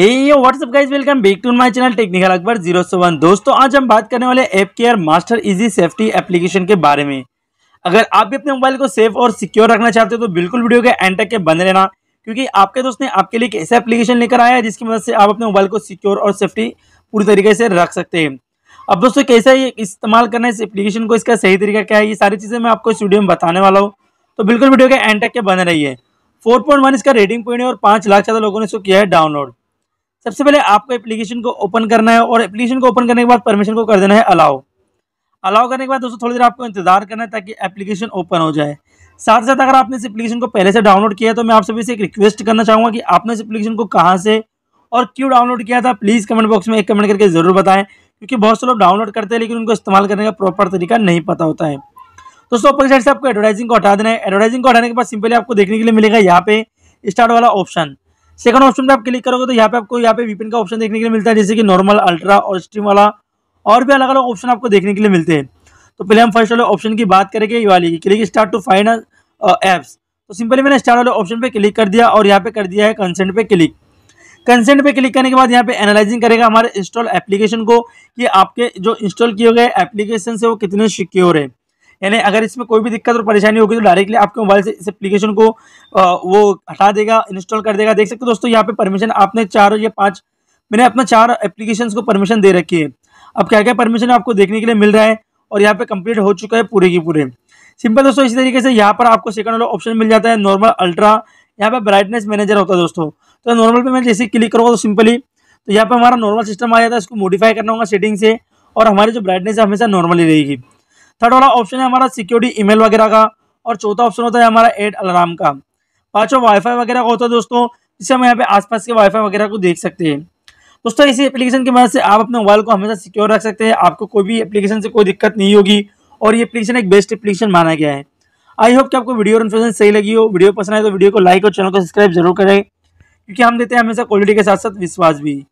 WhatsApp guys welcome back to my channel technical Akbar zero सौ one दोस्तों आज हम बात करने वाले app care master easy safety application के बारे में अगर आप भी अपने मोबाइल को सेफ और सिक्योर रखना चाहते हो तो बिल्कुल वीडियो के एंड तक के बंद रहना क्योंकि आपके दोस्त ने आपके लिए एक ऐसा एप्लीकेशन लेकर आया है जिसकी मदद से आप अपने मोबाइल को सिक्योर और सेफ्टी पूरी तरीके से रख सकते हैं अब दोस्तों कैसा ये इस्तेमाल करना है इस एप्लीकेशन को इसका सही तरीका क्या है ये सारी चीज़ें मैं आपको इस वीडियो में बताने वाला हूँ तो बिल्कुल वीडियो के एंड तक के बने रही फोर पॉइंट वन इसका रेटिंग पॉइंट है और पाँच लाख ज़्यादा लोगों ने इसको किया है डाउनलोड सबसे पहले आपको एप्लीकेशन को ओपन करना है और एप्लीकेशन को ओपन करने के बाद परमिशन को कर देना है अलाउ अलाउ करने के बाद दोस्तों थोड़ी देर आपको इंतजार करना है ताकि एप्लीकेशन ओपन हो जाए साथ साथ अगर आपने इस एप्लीकेशन को पहले से डाउनलोड किया तो मैं आप सभी से एक रिक्वेस्ट करना चाहूँगा कि आपने इस एप्लीकेशन को कहाँ से और क्यों डाउनलोड किया था प्लीज़ कमेंट बॉक्स में एक कमेंट करके ज़रूर बताएं क्योंकि बहुत से लोग डाउनलोड करते हैं लेकिन उनको इस्तेमाल करने का प्रॉपर तरीका नहीं पता होता है दोस्तों ऊपर साइड से आपको एडवर्टाइजिंग को हटा देना है एडवर्टाइजिंग को हटाने के बाद सिंपली आपको देखने के लिए मिलेगा यहाँ पे स्टार्ट वाला ऑप्शन सेकंड ऑप्शन पे आप क्लिक करोगे तो यहाँ पे आपको यहाँ पे वीपिन का ऑप्शन देखने के लिए मिलता है जैसे कि नॉर्मल अल्ट्रा और स्ट्रीम वाला और भी अलग अलग ऑप्शन आपको देखने के लिए मिलते हैं तो पहले हम फर्स्ट वाले ऑप्शन की बात करेंगे ये वाली की click start to find apps तो सिंपली मैंने स्टार्ट वाले ऑप्शन पर क्लिक कर दिया और यहाँ पे कर दिया है कंसेंट पे क्लिक कंसेंट पे क्लिक करने के बाद यहाँ पे एनालाइजिंग करेगा हमारे इंस्टॉल एप्लीकेशन को कि आपके जो इंस्टॉल किए गए एप्लीकेशन से वो कितने सिक्योर है यानी अगर इसमें कोई भी दिक्कत और परेशानी होगी तो डायरेक्टली आपके मोबाइल से इस एप्लीकेशन को वो हटा देगा इंस्टॉल कर देगा देख सकते हो दोस्तों यहाँ पे परमिशन आपने चार या पाँच मैंने अपना चार एप्लीकेशन को परमिशन दे रखी है अब क्या क्या परमिशन आपको देखने के लिए मिल रहा है और यहाँ पे कंप्लीट हो चुका है पूरे की पूरे सिंपल दोस्तों इसी तरीके से यहाँ पर आपको सेकंड वाला ऑप्शन मिल जाता है नॉर्मल अल्ट्रा यहाँ पे ब्राइटनेस मैनेजर होता है दोस्तों तो नॉर्मल पे मैं जैसे क्लिक करूँगा तो सिंपली तो यहाँ पे हमारा नॉर्मल सिस्टम आ जाता है इसको मॉडिफाई करना होगा सेटिंग से और हमारी जो ब्राइटनेस है हमेशा नॉर्मली रहेगी थर्ड वाला ऑप्शन है हमारा सिक्योरिटी ईमेल वगैरह का और चौथा ऑप्शन होता है हमारा एड अलार्म का पाँचों वाईफाई वगैरह का होता है दोस्तों जिससे हम यहाँ पे आसपास के वाईफाई वगैरह को देख सकते हैं दोस्तों इसी एप्लीकेशन की मदद से आप अपने मोबाइल को हमेशा सिक्योर रख सकते हैं आपको कोई भी एप्लीकेशन से कोई दिक्कत नहीं होगी और ये एप्लीकेशन एक बेस्ट एप्लीकेशन माना गया है आई होप कि आपको वीडियो और इन्फॉर्मेशन सही लगी हो वीडियो पसंद आए तो वीडियो को लाइक और चैनल को सब्सक्राइब जरूर करें क्योंकि हम देते हैं हमेशा क्वालिटी के साथ साथ विश्वास भी